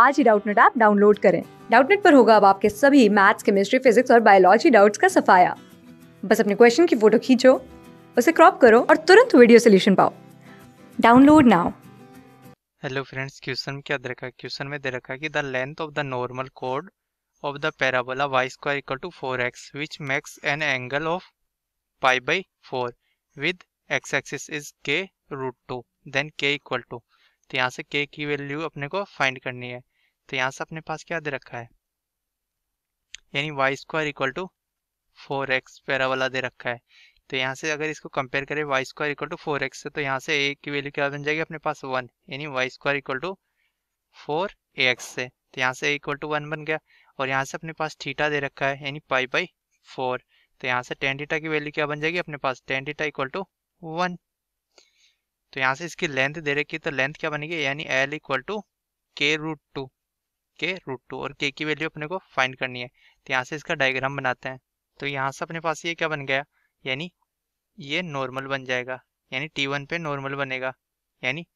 आज ही Doubtnut app download करें डाउटनेट पर होगा अब आपके सभी मैथ्स केमिस्ट्री फिजिक्स और बायोलॉजी डाउट्स का सफाया बस अपने क्वेश्चन की फोटो खींचो उसे क्रॉप करो और तुरंत वीडियो सोल्यूशन पाओ download now hello friends question में क्या दे रखा है क्वेश्चन में दे रखा है कि the length of the normal कोड of the parabola y square equal to four x which makes an angle of pi by four with x axis is k root two then k equal to तो यहाँ से के की value अपने को find करनी है तो यहाँ से अपने पास क्या दे रखा है यानी y square equal to four x parabola दे रखा है तो यहाँ से अगर इसको कंपेयर करें y square equal to four x से तो यहाँ से ए की वैल्यू क्या बन जाएगी अपने पास वन यानी y square equal to four a x से तो यहाँ से इक्वल टू वन बन गया और यहाँ से अपने पास थीटा दे रखा है यानी पाई बाई फोर तो यहाँ से टेन थीटा की वैल्यू क्या बन जाएगी अपने पास tan theta equal to one तो यहाँ से इसकी लेंथ दे रखी है तो लेंथ क्या बनेगी यानी L equal to k root two k root two और के की वैल्यू अपने को फाइंड करनी है तो यहाँ से इसका डायग्राम बनाते हैं तो यहाँ से अपने पास ये क्या बन गया यानी ये नॉर्मल बन जाएगा यानी टी वन पे नॉर्मल बनेगा यानी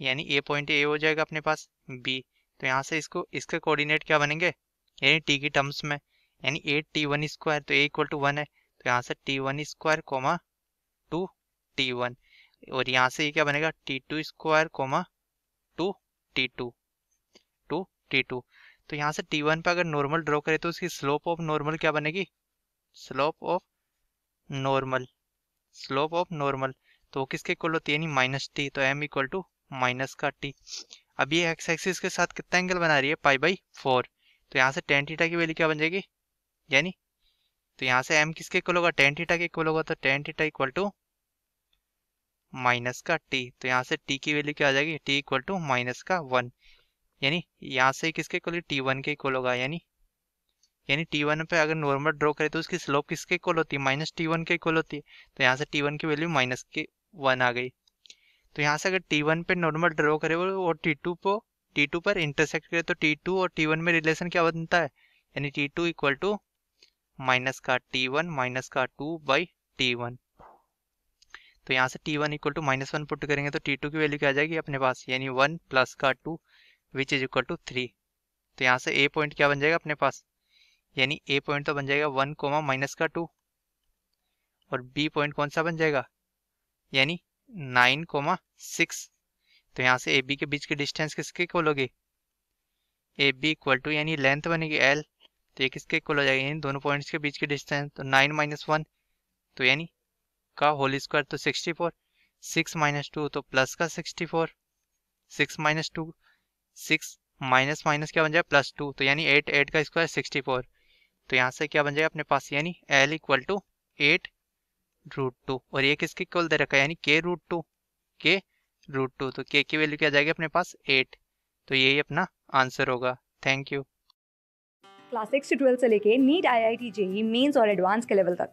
यानी ए पॉइंट ए हो जाएगा अपने पास बी तो यहाँ से इसको इसके कोऑर्डिनेट क्या बनेंगे यानी टी की टर्म्स में यानी ए टी वन स्क्वायर तो ए इक्वल टू वन है तो यहाँ से t one square comma two t one और यहाँ से ये क्या बनेगा t two square comma two t two two t two तो यहाँ से टी वन पर अगर नॉर्मल ड्रॉ करें तो उसकी स्लोप ऑफ नॉर्मल क्या बनेगी slope of normal slope of normal तो वो किसके इक्वल होती है नहीं माइनस टी तो एम इक्वल टू माइनस का टी अब ये एक्स एक्सिस के साथ कितना एंगल बना रही है पाई बाई फोर तो यहाँ से टेन थीटा की वैल्यू क्या बन जाएगी यानी तो यहाँ से एम किसके इक्वल होगा टेन थीटा के इक्वल होगा तो tan theta equal to minus का टी तो यहाँ से टी की वैल्यू क्या आ जाएगी टी इक्वल टू माइनस का वन यानी यहाँ से किसके इक्वल टी वन के इक्वल होगा यानी यानी टी वन पे अगर नॉर्मल ड्रॉ करें तो उसकी स्लोप किसके इक्वल होती है माइनस टी वन के इक्वल होती है तो यहाँ से टी वन की वैल्यू माइनस के वन आ गई तो यहाँ से अगर टी वन पे नॉर्मल ड्रॉ करे और टी टू पर टी टू पर इंटरसेक्ट करे तो टी टू और टी वन में रिलेशन क्या बनता है यानी t two equal to minus का टी वन माइनस का टू बाई टी वन तो यहाँ से t one equal to minus one put करेंगे तो टी टू की वैल्यू क्या आ जाएगी अपने पास यानी वन प्लस का two which is equal to three तो यहाँ से ए पॉइंट क्या बन जाएगा अपने पास यानी ए पॉइंट तो बन जाएगा वन कोमा माइनस का टू और बी पॉइंट कौन सा बन जाएगा यानी नाइन कोमा सिक्स तो यहाँ से ए बी के बीच की डिस्टेंस किसके इक्वल होगी ए बी इक्वल टू यानी लेंथ बनेगी एल तो ये किसके इक्वल हो जाएगा यानी दोनों पॉइंट्स के बीच की डिस्टेंस तो नाइन माइनस वन तो यानी का होल स्क्वायर तो sixty four six minus two तो प्लस का sixty four six minus two six minus minus क्या बन जाए प्लस टू तो यानी एट एट का स्क्वायर सिक्सटी फोर तो यहाँ से क्या बन जाएगा अपने पास यानी L equal to eight root two और ये किसके इक्वल दे रखा है यानी k root two k root two तो के की वैल्यू क्या जाएगी अपने पास एट तो यही अपना आंसर होगा थैंक यू क्लास सिक्स से ट्वेल्थ से लेके NEET I I T JEE mains और एडवांस के लेवल तक